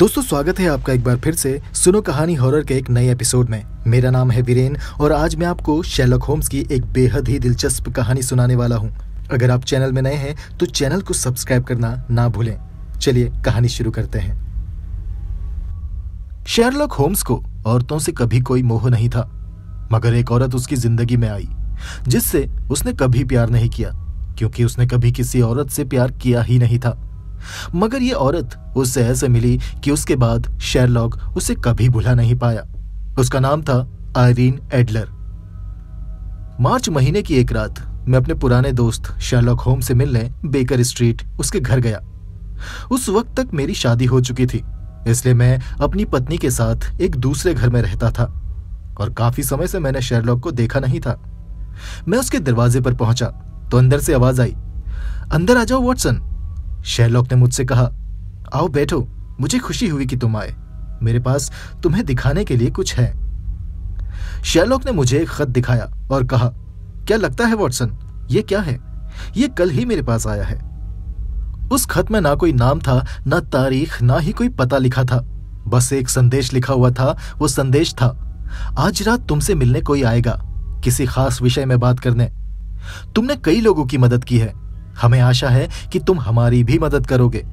दोस्तों स्वागत है आपका एक बार फिर से सुनो कहानी हॉरर के एक नए एपिसोड में मेरा नाम है वीरेन और आज मैं आपको शेलक होम्स की एक बेहद ही दिलचस्प कहानी सुनाने वाला हूँ अगर आप चैनल में नए हैं तो चैनल को सब्सक्राइब करना ना भूलें चलिए कहानी शुरू करते हैं शेरलॉक होम्स को औरतों से कभी कोई मोह नहीं था मगर एक औरत उसकी जिंदगी में आई जिससे उसने कभी प्यार नहीं किया क्योंकि उसने कभी किसी औरत से प्यार किया ही नहीं था मगर ये औरत उससे ऐसे मिली कि उसके बाद शेरलॉक उसे कभी भुला नहीं पाया उसका नाम था आयरीन एडलर मार्च महीने की एक रात मैं अपने पुराने दोस्त शेरलॉक होम से मिलने बेकर स्ट्रीट उसके घर गया उस वक्त तक मेरी शादी हो चुकी थी इसलिए मैं अपनी पत्नी के साथ एक दूसरे घर में रहता था और काफी समय से मैंने शेरलॉक को देखा नहीं था मैं उसके दरवाजे पर पहुंचा तो अंदर से आवाज आई अंदर आ जाओ वॉटसन शेरलॉक ने मुझसे कहा आओ बैठो मुझे खुशी हुई कि तुम आए मेरे पास तुम्हें दिखाने के लिए कुछ है शेरलॉक ने मुझे एक खत दिखाया और कहा क्या लगता है वॉटसन ये क्या है ये कल ही मेरे पास आया है उस खत में ना कोई नाम था ना तारीख ना ही कोई पता लिखा था बस एक संदेश लिखा हुआ था वो संदेश था आज रात तुमसे मिलने कोई आएगा किसी खास विषय में बात करने तुमने कई लोगों की मदद की है हमें आशा है कि तुम हमारी भी मदद करोगे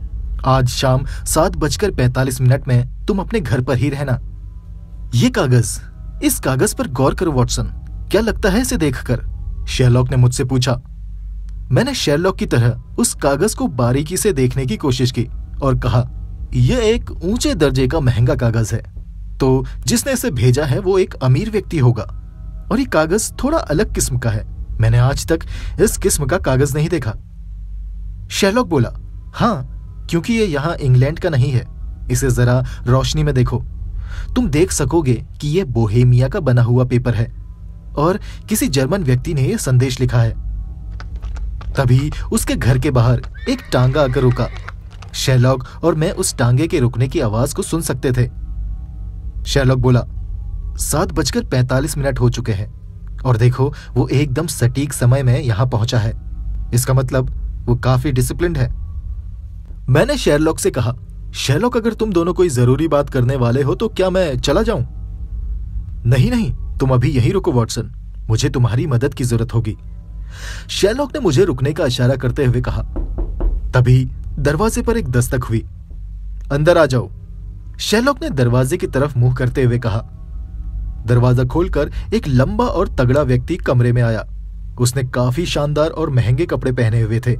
आज शाम सात बजकर पैंतालीस मिनट में तुम अपने घर पर ही रहना ये कागज इस कागज पर गौर करो वॉटसन क्या लगता है इसे देखकर शेरलॉक ने मुझसे पूछा मैंने शेरलॉक की तरह उस कागज को बारीकी से देखने की कोशिश की और कहा यह एक ऊंचे दर्जे का महंगा कागज है तो जिसने इसे भेजा है वो एक अमीर व्यक्ति होगा और ये कागज थोड़ा अलग किस्म का है मैंने आज तक इस किस्म का कागज नहीं देखा शेरलॉक बोला हाँ क्योंकि ये यहाँ इंग्लैंड का नहीं है इसे जरा रोशनी में देखो तुम देख सकोगे कि यह बोहेमिया का बना हुआ पेपर है और किसी जर्मन व्यक्ति ने यह संदेश लिखा है तभी उसके घर के बाहर एक टांगा आकर रुका शेरलॉक और मैं उस टांगे के रुकने की आवाज को सुन सकते थे शेरलॉक बोला सात बजकर पैंतालीस मिनट हो चुके हैं और देखो वो एकदम सटीक समय में यहां पहुंचा है इसका मतलब वो काफी डिसिप्लिन है मैंने शेरलॉक से कहा शेरलॉक अगर तुम दोनों कोई जरूरी बात करने वाले हो तो क्या मैं चला जाऊं नहीं नहीं तुम अभी यहीं रुको वॉटसन मुझे तुम्हारी मदद की जरूरत होगी शेरलॉक ने मुझे रुकने का इशारा करते हुए कहा तभी दरवाजे पर एक दस्तक हुई अंदर आ जाओ शेरलॉक ने दरवाजे की तरफ मुंह करते हुए कहा दरवाजा खोलकर एक लंबा और तगड़ा व्यक्ति कमरे में आया उसने काफी शानदार और महंगे कपड़े पहने हुए थे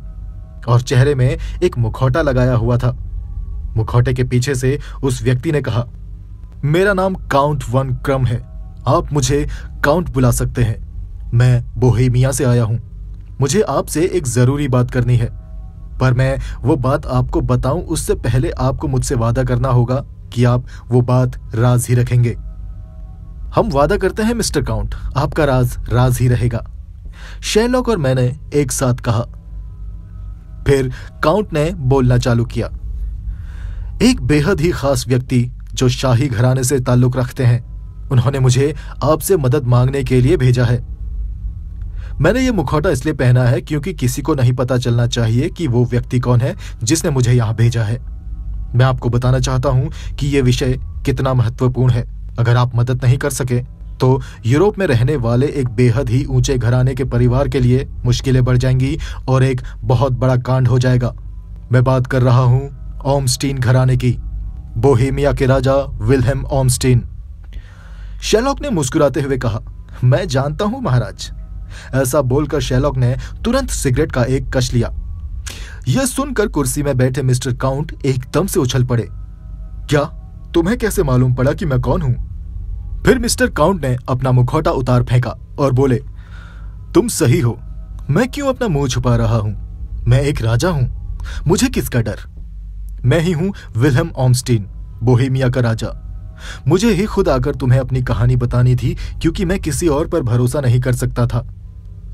और चेहरे में एक मुखौटा लगाया हुआ था मुखौटे के पीछे से उस व्यक्ति ने कहा मेरा नाम काउंट वन क्रम है आप मुझे काउंट बुला सकते हैं मैं बोहेमिया से आया हूं मुझे आपसे एक जरूरी बात करनी है पर मैं वो बात आपको बताऊं उससे पहले आपको मुझसे वादा करना होगा कि आप वो बात राज ही रखेंगे हम वादा करते हैं मिस्टर काउंट आपका राज राज ही रहेगा शेलॉक और मैंने एक साथ कहा फिर काउंट ने बोलना चालू किया एक बेहद ही खास व्यक्ति जो शाही घराने से ताल्लुक रखते हैं उन्होंने मुझे आपसे मदद मांगने के लिए भेजा है मैंने यह मुखौटा इसलिए पहना है क्योंकि किसी को नहीं पता चलना चाहिए कि वो व्यक्ति कौन है जिसने मुझे यहां भेजा है मैं आपको बताना चाहता हूं कि यह विषय कितना महत्वपूर्ण है अगर आप मदद नहीं कर सके तो यूरोप में रहने वाले एक बेहद ही ऊंचे घराने के परिवार के लिए मुश्किलें बढ़ जाएंगी और एक बहुत बड़ा कांड हो जाएगा मैं बात कर रहा हूं ऑमस्टीन घराने की बोहेमिया के राजा विल्हेम ऑमस्टीन शेलॉक ने मुस्कुराते हुए कहा मैं जानता हूं महाराज ऐसा बोलकर शेलॉक ने तुरंत सिगरेट का एक कश लिया यह सुनकर कुर्सी में बैठे मिस्टर काउंट एकदम से उछल पड़े क्या तुम्हें कैसे मालूम पड़ा कि मैं कौन हूं फिर मिस्टर काउंट ने अपना मुखौटा उतार फेंका और बोले तुम सही हो मैं क्यों अपना मुंह छुपा रहा हूं मैं एक राजा हूं मुझे किसका डर मैं ही हूं विलहम ऑमस्टीन बोहेमिया का राजा मुझे ही खुद आकर तुम्हें अपनी कहानी बतानी थी क्योंकि मैं किसी और पर भरोसा नहीं कर सकता था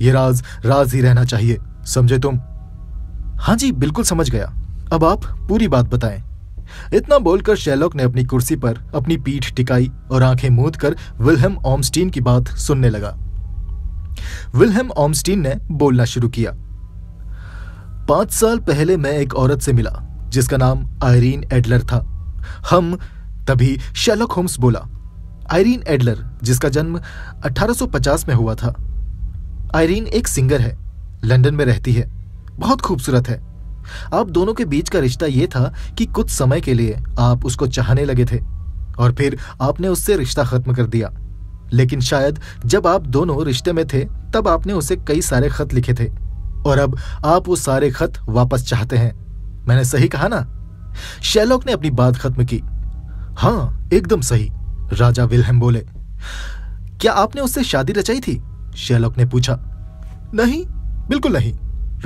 यह राज राज ही रहना चाहिए समझे तुम हाँ जी बिल्कुल समझ गया अब आप पूरी बात बताएं इतना बोलकर शेलॉक ने अपनी कुर्सी पर अपनी पीठ टिकाई और आंखें मूंद कर विल्हम ऑमस्टीन की बात सुनने लगा विल्हम ऑमस्टीन ने बोलना शुरू किया पांच साल पहले मैं एक औरत से मिला जिसका नाम आयरीन एडलर था हम तभी शेलॉक होम्स बोला आयरीन एडलर जिसका जन्म 1850 में हुआ था आयरीन एक सिंगर है लंदन में रहती है बहुत खूबसूरत है आप दोनों के बीच का रिश्ता ये था कि कुछ समय के लिए आप उसको चाहने लगे थे और फिर आपने उससे रिश्ता खत्म कर दिया लेकिन शायद जब आप दोनों रिश्ते में थे तब आपने उसे कई सारे खत लिखे थे और अब आप वो सारे खत वापस चाहते हैं मैंने सही कहा ना शैलॉक ने अपनी बात खत्म की हाँ एकदम सही राजा विलहम बोले क्या आपने उससे शादी रचाई थी शैलॉक ने पूछा नहीं बिल्कुल नहीं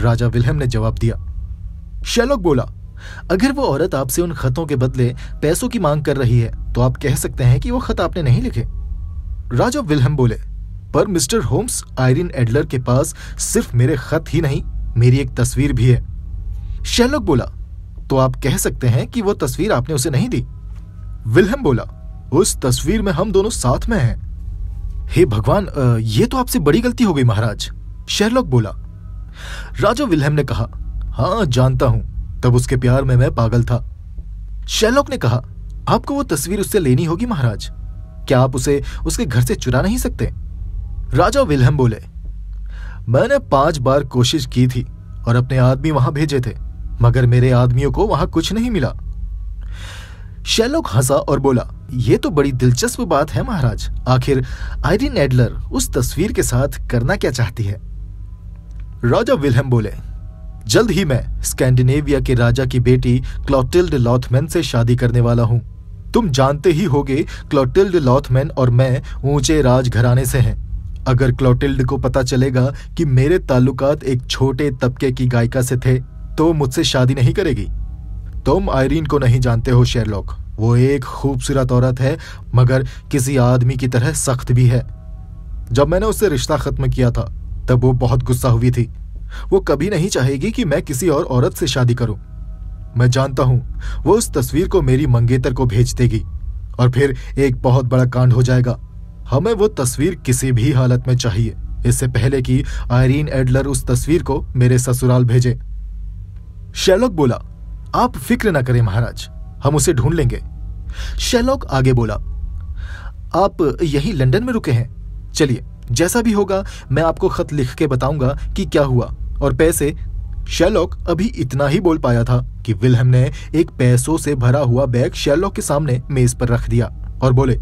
राजा विलहम ने जवाब दिया शेलॉक बोला अगर वो औरत आपसे उन खतों के बदले पैसों की मांग कर रही है तो आप कह सकते हैं कि वो खत आपने नहीं लिखे राजा विलहम बोले पर मिस्टर होम्स आयरिन एडलर के पास सिर्फ मेरे खत ही नहीं मेरी एक तस्वीर भी है शेलॉक बोला तो आप कह सकते हैं कि वो तस्वीर आपने उसे नहीं दी विलहम बोला उस तस्वीर में हम दोनों साथ में हैं हे भगवान ये तो आपसे बड़ी गलती हो गई महाराज शेरलॉक बोला राजा विलहम ने कहा हाँ जानता हूं तब उसके प्यार में मैं पागल था शेलोक ने कहा आपको वो तस्वीर उससे लेनी होगी महाराज क्या आप उसे उसके घर से चुरा नहीं सकते राजा विलहम बोले मैंने पांच बार कोशिश की थी और अपने आदमी वहां भेजे थे मगर मेरे आदमियों को वहां कुछ नहीं मिला शेलोक हंसा और बोला ये तो बड़ी दिलचस्प बात है महाराज आखिर आयरिन एडलर उस तस्वीर के साथ करना क्या चाहती है राजा विलहम बोले जल्द ही मैं स्कैंडिनेविया के राजा की बेटी क्लॉटिल्ड लॉथमैन से शादी करने वाला हूँ तुम जानते ही होगे क्लॉटिल्ड लॉथमैन और मैं ऊंचे घराने से हैं अगर क्लॉटिल्ड को पता चलेगा कि मेरे ताल्लुकात एक छोटे तबके की गायिका से थे तो मुझसे शादी नहीं करेगी तुम आयरीन को नहीं जानते हो शेरलॉक वो एक खूबसूरत औरत है मगर किसी आदमी की तरह सख्त भी है जब मैंने उससे रिश्ता खत्म किया था तब वो बहुत गुस्सा हुई थी वो कभी नहीं चाहेगी कि मैं किसी और औरत से शादी करूं मैं जानता हूं वो उस तस्वीर को मेरी मंगेतर को भेज देगी और फिर एक बहुत बड़ा कांड हो जाएगा हमें वो तस्वीर किसी भी हालत में चाहिए इससे पहले कि आयरीन एडलर उस तस्वीर को मेरे ससुराल भेजे शैलोक बोला आप फिक्र ना करें महाराज हम उसे ढूंढ लेंगे शैलोक आगे बोला आप यही लंदन में रुके हैं चलिए जैसा भी होगा मैं आपको खत लिख के बताऊंगा कि क्या हुआ और पैसे शेलॉक अभी इतना ही बोल पाया था कि विलहम ने एक पैसों से भरा हुआ बैग शेलॉक के सामने मेज पर रख दिया और बोले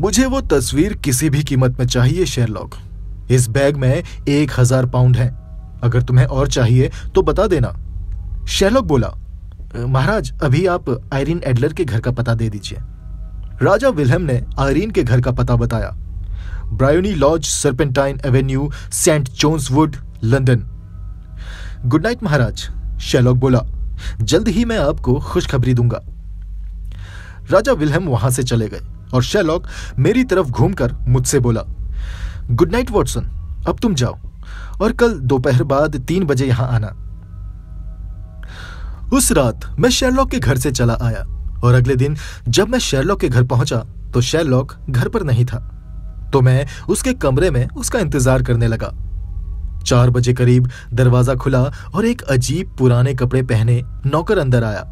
मुझे वो तस्वीर किसी भी कीमत में चाहिए शेरलॉक इस बैग में एक हजार पाउंड है अगर तुम्हें और चाहिए तो बता देना शेरलॉक बोला महाराज अभी आप आयरिन एडलर के घर का पता दे दीजिए राजा विलहम ने आयरिन के घर का पता बताया Briony Lodge Serpentine Avenue Saint John's Wood London good night महाराज शैलॉक बोला जल्द ही मैं आपको खुशखबरी दूंगा राजा विलहम वहां से चले गए और शैलॉक मेरी तरफ घूमकर मुझसे बोला गुड नाइट वॉटसन अब तुम जाओ और कल दोपहर बाद तीन बजे यहां आना उस रात मैं शेरलॉक के घर से चला आया और अगले दिन जब मैं शेरलॉक के घर पहुंचा तो शेरलॉक घर पर नहीं था तो मैं उसके कमरे में उसका इंतजार करने लगा चार बजे करीब दरवाजा खुला और एक अजीब पुराने कपड़े पहने नौकर अंदर आया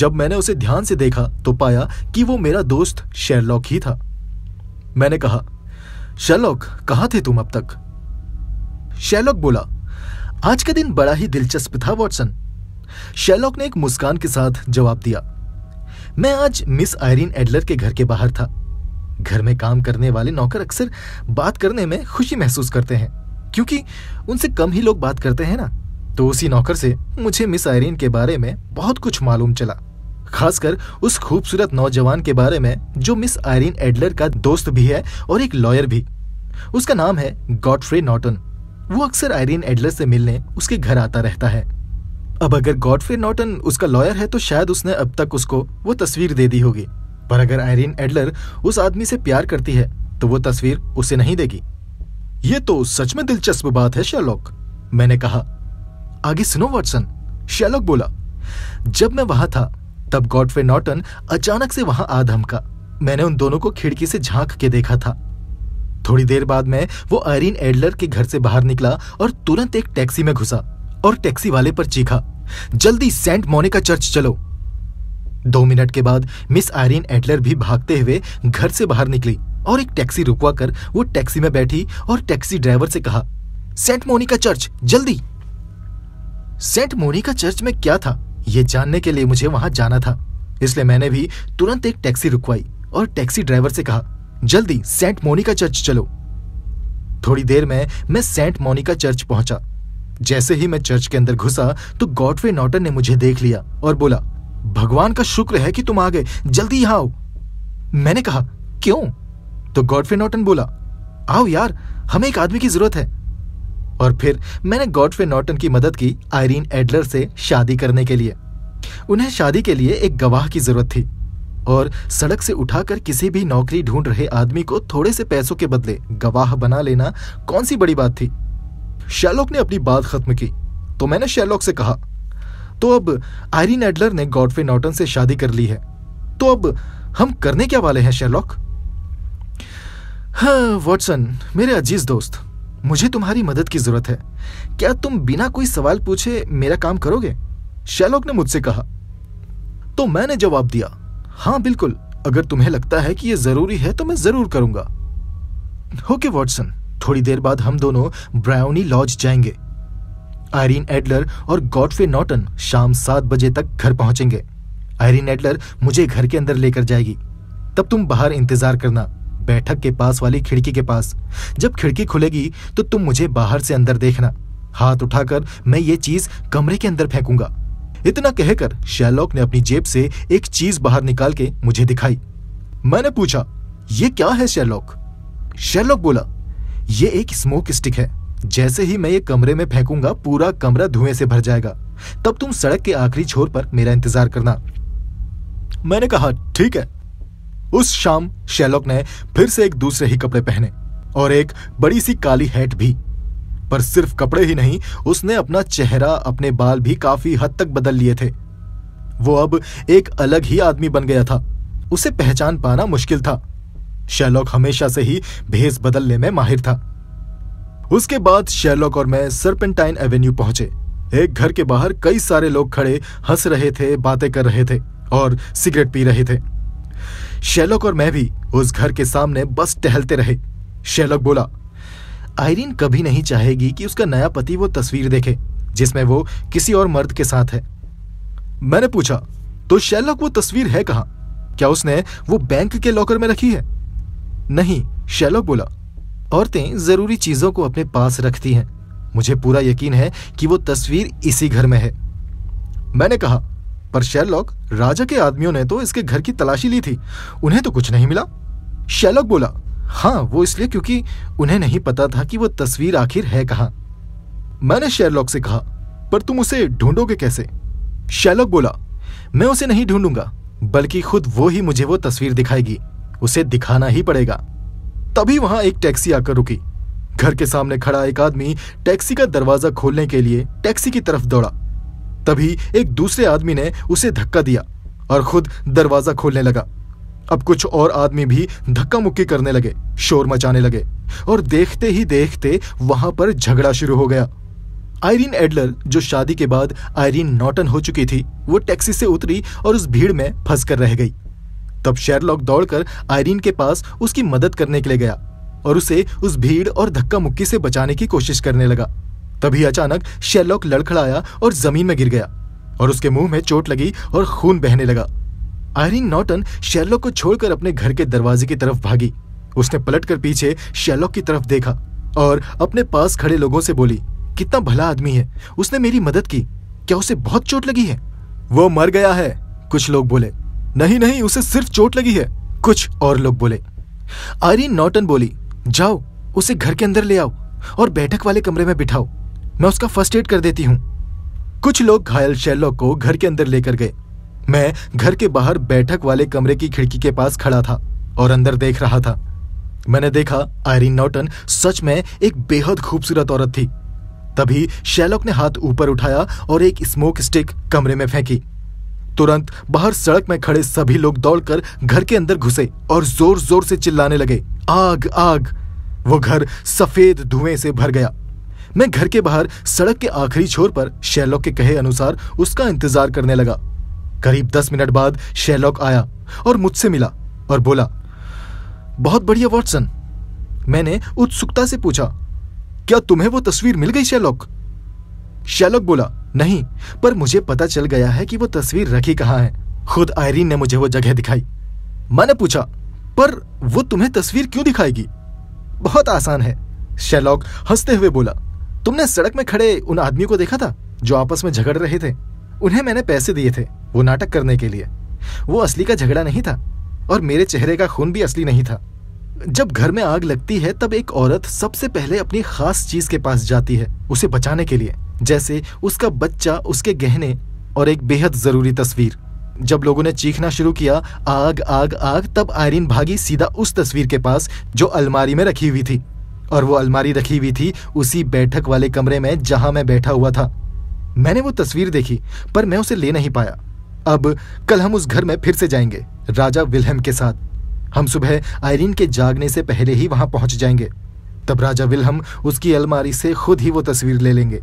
जब मैंने उसे ध्यान से देखा तो पाया कि वो मेरा दोस्त शेरलॉक ही था मैंने कहा शेरलॉक कहा थे तुम अब तक शेरलॉक बोला आज का दिन बड़ा ही दिलचस्प था वॉटसन शेरलॉक ने एक मुस्कान के साथ जवाब दिया मैं आज मिस आयरिन एडलर के घर के बाहर था घर में काम करने वाले नौकर अक्सर बात करने में खुशी महसूस करते हैं क्योंकि उनसे कम ही लोग बात करते हैं ना तो उसी नौकर से मुझे मिस आयरीन के बारे में बहुत कुछ मालूम चला खासकर उस खूबसूरत नौजवान के बारे में जो मिस आयरीन एडलर का दोस्त भी है और एक लॉयर भी उसका नाम है गॉडफ्रे नॉटन वो अक्सर आयरीन एडलर से मिलने उसके घर आता रहता है अब अगर गॉडफ्रे नॉटन उसका लॉयर है तो शायद उसने अब तक उसको वो तस्वीर दे दी होगी पर अगर आयरिन एडलर उस आदमी से प्यार करती है तो वो तस्वीर उसे नहीं देगी ये तो सच में दिलचस्प बात है शेलॉक मैंने कहा आगे सुनो वॉटसन शेलॉक बोला जब मैं वहां था तब गॉडफे नॉटन अचानक से वहां आ धमका मैंने उन दोनों को खिड़की से झांक के देखा था थोड़ी देर बाद में वो आयरिन एडलर के घर से बाहर निकला और तुरंत एक टैक्सी में घुसा और टैक्सी वाले पर चीखा जल्दी सेंट मोनिका चर्च चलो दो मिनट के बाद मिस आयरिन एडलर भी भागते हुए घर से बाहर निकली और एक टैक्सी रुकवा कर वो टैक्सी में बैठी और टैक्सी ड्राइवर से कहा सेंट मोनिका चर्च जल्दी सेंट मोनिका चर्च में क्या था ये जानने के लिए मुझे वहां जाना था इसलिए मैंने भी तुरंत एक टैक्सी रुकवाई और टैक्सी ड्राइवर से कहा जल्दी सेंट मोनिका चर्च चलो थोड़ी देर में मैं सेंट मोनिका चर्च पहुंचा जैसे ही मैं चर्च के अंदर घुसा तो गॉडवे नॉटन ने मुझे देख लिया और बोला भगवान का शुक्र है कि तुम आ गए जल्दी यहां आओ मैंने कहा क्यों तो गॉडफ्रे नॉटन बोला आओ यार हमें एक आदमी की जरूरत है और फिर मैंने गॉडफ्रे नॉटन की मदद की आयरीन एडलर से शादी करने के लिए उन्हें शादी के लिए एक गवाह की जरूरत थी और सड़क से उठाकर किसी भी नौकरी ढूंढ रहे आदमी को थोड़े से पैसों के बदले गवाह बना लेना कौन सी बड़ी बात थी शेलॉक ने अपनी बात खत्म की तो मैंने शेलॉक से कहा तो अब आयरिन एडलर ने गॉडफे नॉटन से शादी कर ली है तो अब हम करने क्या वाले हैं शेरलॉक हाँ वॉटसन मेरे अजीज दोस्त मुझे तुम्हारी मदद की जरूरत है क्या तुम बिना कोई सवाल पूछे मेरा काम करोगे शेलॉक ने मुझसे कहा तो मैंने जवाब दिया हाँ बिल्कुल अगर तुम्हें लगता है कि यह जरूरी है तो मैं जरूर करूंगा ओके वॉटसन थोड़ी देर बाद हम दोनों ब्राउनी लॉज जाएंगे आयरीन एडलर और गॉडफे नॉटन शाम सात बजे तक घर पहुंचेंगे आयरीन एडलर मुझे घर के अंदर लेकर जाएगी तब तुम बाहर इंतजार करना बैठक के पास वाली खिड़की के पास जब खिड़की खुलेगी तो तुम मुझे बाहर से अंदर देखना हाथ उठाकर मैं ये चीज कमरे के अंदर फेंकूंगा इतना कहकर शैलॉक ने अपनी जेब से एक चीज बाहर निकाल के मुझे दिखाई मैंने पूछा ये क्या है शैलॉक शैलॉक बोला ये एक स्मोक स्टिक है जैसे ही मैं ये कमरे में फेंकूंगा पूरा कमरा धुएं से भर जाएगा तब तुम सड़क के आखिरी छोर पर मेरा इंतजार करना मैंने कहा ठीक है उस शाम शेलॉक ने फिर से एक दूसरे ही कपड़े पहने और एक बड़ी सी काली हैट भी पर सिर्फ कपड़े ही नहीं उसने अपना चेहरा अपने बाल भी काफी हद तक बदल लिए थे वो अब एक अलग ही आदमी बन गया था उसे पहचान पाना मुश्किल था शेलॉक हमेशा से ही भेस बदलने में माहिर था उसके बाद शेरलॉक और मैं सरपेंटाइन एवेन्यू पहुंचे एक घर के बाहर कई सारे लोग खड़े हंस रहे थे बातें कर रहे थे और सिगरेट पी रहे थे शेलॉक और मैं भी उस घर के सामने बस टहलते रहे शेलॉक बोला आयरीन कभी नहीं चाहेगी कि उसका नया पति वो तस्वीर देखे जिसमें वो किसी और मर्द के साथ है मैंने पूछा तो शेलॉक वो तस्वीर है कहा क्या उसने वो बैंक के लॉकर में रखी है नहीं शेलॉक बोला औरतें ज़रूरी चीज़ों को अपने पास रखती हैं मुझे पूरा यकीन है कि वो तस्वीर इसी घर में है मैंने कहा पर शेरलॉक राजा के आदमियों ने तो इसके घर की तलाशी ली थी उन्हें तो कुछ नहीं मिला शेरलॉक बोला हाँ वो इसलिए क्योंकि उन्हें नहीं पता था कि वो तस्वीर आखिर है कहां मैंने शेरलॉक से कहा पर तुम उसे ढूंढोगे कैसे शेरलॉक बोला मैं उसे नहीं ढूंढूंगा बल्कि खुद वो ही मुझे वो तस्वीर दिखाएगी उसे दिखाना ही पड़ेगा तभी वहां एक टैक्सी आकर रुकी घर के सामने खड़ा एक आदमी टैक्सी का दरवाजा खोलने के लिए टैक्सी की तरफ दौड़ा तभी एक दूसरे आदमी ने उसे धक्का दिया और खुद दरवाजा खोलने लगा अब कुछ और आदमी भी धक्का मुक्की करने लगे शोर मचाने लगे और देखते ही देखते वहां पर झगड़ा शुरू हो गया आयरीन एडलर जो शादी के बाद आयरीन नॉटन हो चुकी थी वो टैक्सी से उतरी और उस भीड़ में फंस कर रह गई तब शेरलॉक दौड़कर आयरीन के पास उसकी मदद करने के लिए गया और उसे उस भीड़ और धक्का मुक्की से बचाने की कोशिश करने लगा तभी अचानक शेरलॉक लड़खड़ाया और जमीन में गिर गया और उसके मुंह में चोट लगी और खून बहने लगा आयरिन नॉटन शेरलॉक को छोड़कर अपने घर के दरवाजे की तरफ भागी उसने पलटकर पीछे शेरलॉक की तरफ देखा और अपने पास खड़े लोगों से बोली कितना भला आदमी है उसने मेरी मदद की क्या उसे बहुत चोट लगी है वो मर गया है कुछ लोग बोले नहीं नहीं उसे सिर्फ चोट लगी है कुछ और लोग बोले आयरीन नॉटन बोली जाओ उसे घर के अंदर ले आओ और बैठक वाले कमरे में बिठाओ मैं उसका फर्स्ट एड कर देती हूँ कुछ लोग घायल शेरलॉक को घर के अंदर लेकर गए मैं घर के बाहर बैठक वाले कमरे की खिड़की के पास खड़ा था और अंदर देख रहा था मैंने देखा आयरीन नॉटन सच में एक बेहद खूबसूरत औरत थी तभी शेलॉक ने हाथ ऊपर उठाया और एक स्मोक स्टिक कमरे में फेंकी तुरंत बाहर सड़क में खड़े सभी लोग दौड़कर घर के अंदर घुसे और जोर जोर से चिल्लाने लगे आग आग वो घर सफेद धुएं से भर गया मैं घर के बाहर सड़क के आखिरी छोर पर शैलॉक के कहे अनुसार उसका इंतजार करने लगा करीब दस मिनट बाद शैलॉक आया और मुझसे मिला और बोला बहुत बढ़िया वॉटसन मैंने उत्सुकता से पूछा क्या तुम्हें वो तस्वीर मिल गई शैलॉक शैलॉक बोला नहीं पर मुझे पता चल गया है कि वो तस्वीर रखी कहाँ है खुद आयरीन ने मुझे वो जगह दिखाई मैंने पूछा पर वो तुम्हें तस्वीर क्यों दिखाएगी बहुत आसान है शेलॉक हंसते हुए बोला तुमने सड़क में खड़े उन आदमियों को देखा था जो आपस में झगड़ रहे थे उन्हें मैंने पैसे दिए थे वो नाटक करने के लिए वो असली का झगड़ा नहीं था और मेरे चेहरे का खून भी असली नहीं था जब घर में आग लगती है तब एक औरत सबसे पहले अपनी खास चीज के पास जाती है उसे बचाने के लिए जैसे उसका बच्चा उसके गहने और एक बेहद ज़रूरी तस्वीर जब लोगों ने चीखना शुरू किया आग आग आग तब आयरिन भागी सीधा उस तस्वीर के पास जो अलमारी में रखी हुई थी और वो अलमारी रखी हुई थी उसी बैठक वाले कमरे में जहां मैं बैठा हुआ था मैंने वो तस्वीर देखी पर मैं उसे ले नहीं पाया अब कल हम उस घर में फिर से जाएंगे राजा विलहम के साथ हम सुबह आयरिन के जागने से पहले ही वहां पहुंच जाएंगे तब राजा विलहम उसकी अलमारी से खुद ही वो तस्वीर ले लेंगे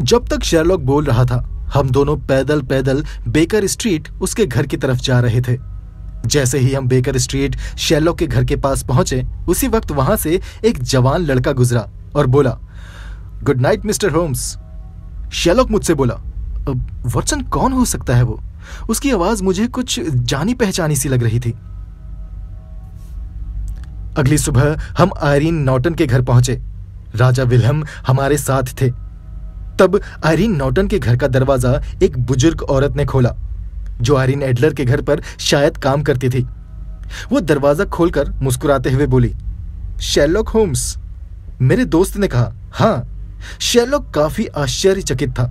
जब तक शेरलॉक बोल रहा था हम दोनों पैदल पैदल बेकर स्ट्रीट उसके घर की तरफ जा रहे थे जैसे ही हम बेकर स्ट्रीट शेरलॉक के घर के पास पहुंचे उसी वक्त वहां से एक जवान लड़का गुजरा और बोला good night mister Holmes Sherlock मुझसे बोला वर्चन कौन हो सकता है वो उसकी आवाज मुझे कुछ जानी पहचानी सी लग रही थी अगली सुबह हम आयरीन नॉटन के घर पहुंचे राजा विलहम हमारे साथ थे तब आयरीन नॉटन के घर का दरवाजा एक बुजुर्ग औरत ने खोला जो आयरिन एडलर के घर पर शायद काम करती थी वो दरवाजा खोलकर मुस्कुराते हुए बोली शेलोक होम्स मेरे दोस्त ने कहा हाँ शेलोक काफी आश्चर्यचकित था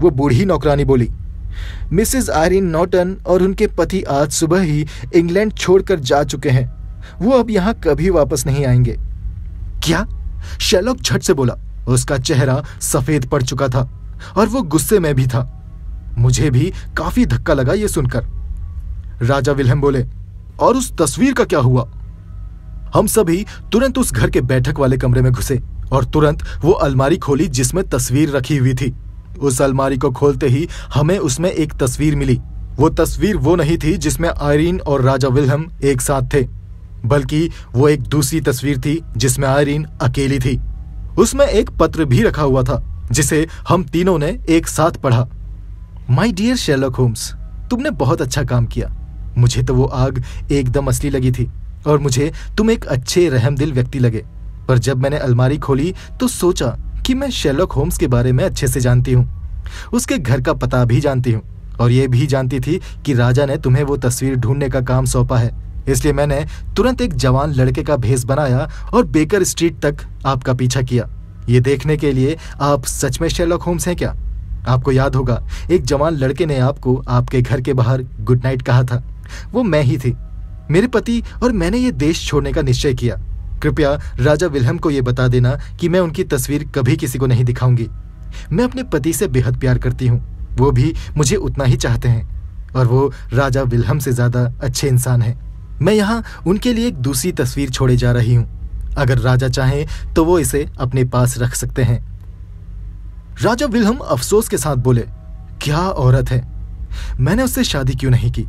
वो बूढ़ी नौकरानी बोली मिसेस आयरीन नॉटन और उनके पति आज सुबह ही इंग्लैंड छोड़कर जा चुके हैं वो अब यहां कभी वापस नहीं आएंगे क्या शेलॉक झट से बोला उसका चेहरा सफेद पड़ चुका था और वो गुस्से में भी था मुझे भी काफी धक्का लगा यह सुनकर राजा विलहम बोले और उस तस्वीर का क्या हुआ हम सभी तुरंत उस घर के बैठक वाले कमरे में घुसे और तुरंत वो अलमारी खोली जिसमें तस्वीर रखी हुई थी उस अलमारी को खोलते ही हमें उसमें एक तस्वीर मिली वो तस्वीर वो नहीं थी जिसमें आयरीन और राजा विलहम एक साथ थे बल्कि वो एक दूसरी तस्वीर थी जिसमें आयरीन अकेली थी उसमें एक पत्र भी रखा हुआ था जिसे हम तीनों ने एक साथ पढ़ा माई डियर शेलक होम्स तुमने बहुत अच्छा काम किया मुझे तो वो आग एकदम असली लगी थी और मुझे तुम एक अच्छे रहमदिल व्यक्ति लगे पर जब मैंने अलमारी खोली तो सोचा कि मैं शेलक होम्स के बारे में अच्छे से जानती हूँ उसके घर का पता भी जानती हूँ और ये भी जानती थी कि राजा ने तुम्हें वो तस्वीर ढूंढने का काम सौंपा है इसलिए मैंने तुरंत एक जवान लड़के का भेस बनाया और बेकर स्ट्रीट तक आपका पीछा किया ये देखने के लिए आप सच में शेलॉक होम्स हैं क्या आपको याद होगा एक जवान लड़के ने आपको आपके घर के बाहर गुड नाइट कहा था वो मैं ही थी मेरे पति और मैंने ये देश छोड़ने का निश्चय किया कृपया राजा विलहम को यह बता देना कि मैं उनकी तस्वीर कभी किसी को नहीं दिखाऊंगी मैं अपने पति से बेहद प्यार करती हूँ वो भी मुझे उतना ही चाहते हैं और वो राजा विलहम से ज़्यादा अच्छे इंसान हैं मैं यहाँ उनके लिए एक दूसरी तस्वीर छोड़े जा रही हूँ अगर राजा चाहें तो वो इसे अपने पास रख सकते हैं राजा विलहम अफसोस के साथ बोले क्या औरत है मैंने उससे शादी क्यों नहीं की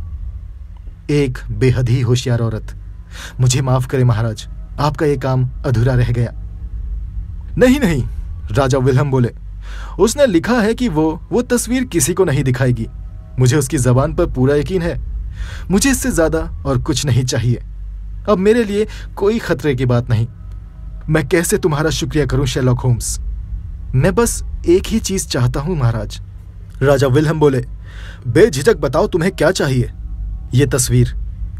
एक बेहद ही होशियार औरत मुझे माफ करें महाराज आपका यह काम अधूरा रह गया नहीं नहीं राजा विलहम बोले उसने लिखा है कि वो वो तस्वीर किसी को नहीं दिखाएगी मुझे उसकी जबान पर पूरा यकीन है मुझे इससे ज़्यादा और कुछ नहीं चाहिए अब मेरे लिए कोई खतरे की बात नहीं मैं कैसे तुम्हारा शुक्रिया करूं शेलॉक होम्स मैं बस एक ही चीज़ चाहता हूं महाराज राजा विलहम बोले बेझिझक बताओ तुम्हें क्या चाहिए यह तस्वीर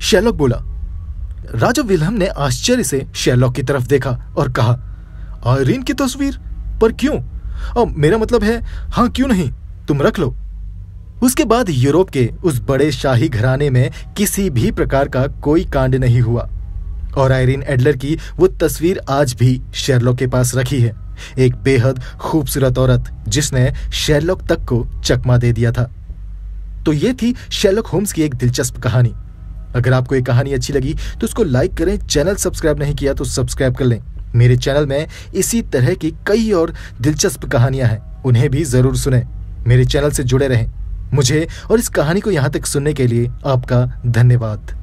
शेलॉक बोला राजा विलहम ने आश्चर्य से शेलॉक की तरफ देखा और कहा आयरीन की तस्वीर पर क्यों और मेरा मतलब है हाँ क्यों नहीं तुम रख लो उसके बाद यूरोप के उस बड़े शाही घराने में किसी भी प्रकार का कोई कांड नहीं हुआ और आयरिन एडलर की वो तस्वीर आज भी शेरलॉक के पास रखी है एक बेहद खूबसूरत औरत जिसने शेरलॉक तक को चकमा दे दिया था तो ये थी शेरलॉक होम्स की एक दिलचस्प कहानी अगर आपको ये कहानी अच्छी लगी तो उसको लाइक करें चैनल सब्सक्राइब नहीं किया तो सब्सक्राइब कर लें मेरे चैनल में इसी तरह की कई और दिलचस्प कहानियां हैं उन्हें भी जरूर सुने मेरे चैनल से जुड़े रहें मुझे और इस कहानी को यहाँ तक सुनने के लिए आपका धन्यवाद